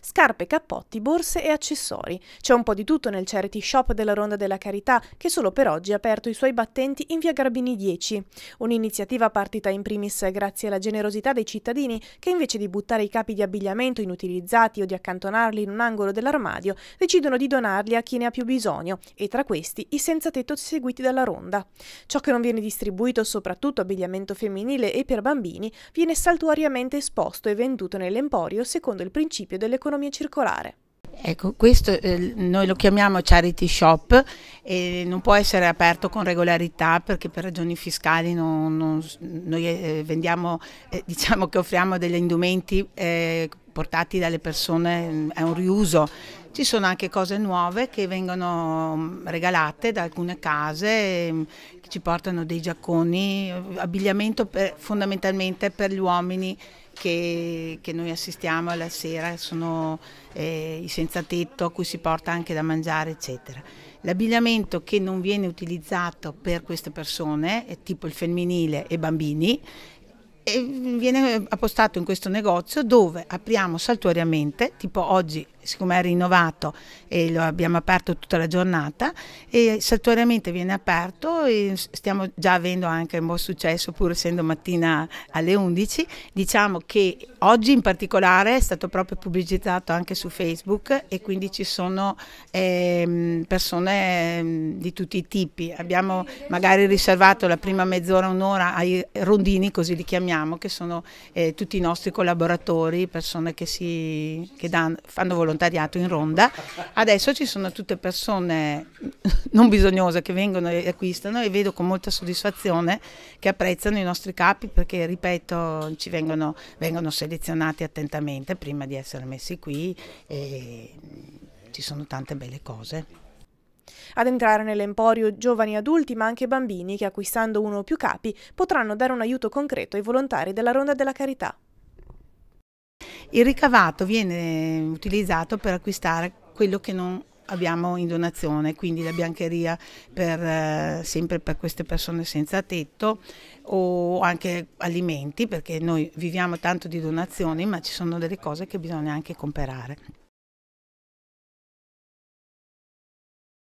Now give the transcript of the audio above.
scarpe, cappotti, borse e accessori. C'è un po' di tutto nel charity shop della Ronda della Carità, che solo per oggi ha aperto i suoi battenti in via Garbini 10. Un'iniziativa partita in primis grazie alla generosità dei cittadini che invece di buttare i capi di abbigliamento inutilizzati o di accantonarli in un angolo dell'armadio, decidono di donarli a chi ne ha più bisogno, e tra questi i senza tetto seguiti dalla Ronda. Ciò che non viene distribuito, soprattutto abbigliamento femminile e per bambini, viene saltuariamente esposto e venduto nell'emporio secondo il principio dell'economia dell'economia circolare. Ecco, questo eh, noi lo chiamiamo charity shop e non può essere aperto con regolarità perché per ragioni fiscali non, non, noi eh, vendiamo, eh, diciamo che offriamo degli indumenti eh, portati dalle persone, mm, è un riuso, ci sono anche cose nuove che vengono mm, regalate da alcune case mm, che ci portano dei giacconi, eh, abbigliamento per, fondamentalmente per gli uomini che, che, noi assistiamo alla sera, sono eh, i senza tetto a cui si porta anche da mangiare, eccetera. L'abbigliamento che non viene utilizzato per queste persone, tipo il femminile e bambini, viene appostato in questo negozio dove apriamo saltuariamente, tipo oggi siccome è rinnovato e lo abbiamo aperto tutta la giornata e saltuariamente viene aperto e stiamo già avendo anche un buon successo pur essendo mattina alle 11 diciamo che oggi in particolare è stato proprio pubblicizzato anche su Facebook e quindi ci sono eh, persone eh, di tutti i tipi abbiamo magari riservato la prima mezz'ora un'ora ai rondini così li chiamiamo che sono eh, tutti i nostri collaboratori persone che, si, che danno, fanno volontà volontariato in ronda, adesso ci sono tutte persone non bisognose che vengono e acquistano e vedo con molta soddisfazione che apprezzano i nostri capi perché, ripeto, ci vengono, vengono selezionati attentamente prima di essere messi qui e ci sono tante belle cose. Ad entrare nell'emporio giovani adulti ma anche bambini che acquistando uno o più capi potranno dare un aiuto concreto ai volontari della Ronda della Carità. Il ricavato viene utilizzato per acquistare quello che non abbiamo in donazione, quindi la biancheria per, eh, sempre per queste persone senza tetto o anche alimenti, perché noi viviamo tanto di donazioni, ma ci sono delle cose che bisogna anche comprare.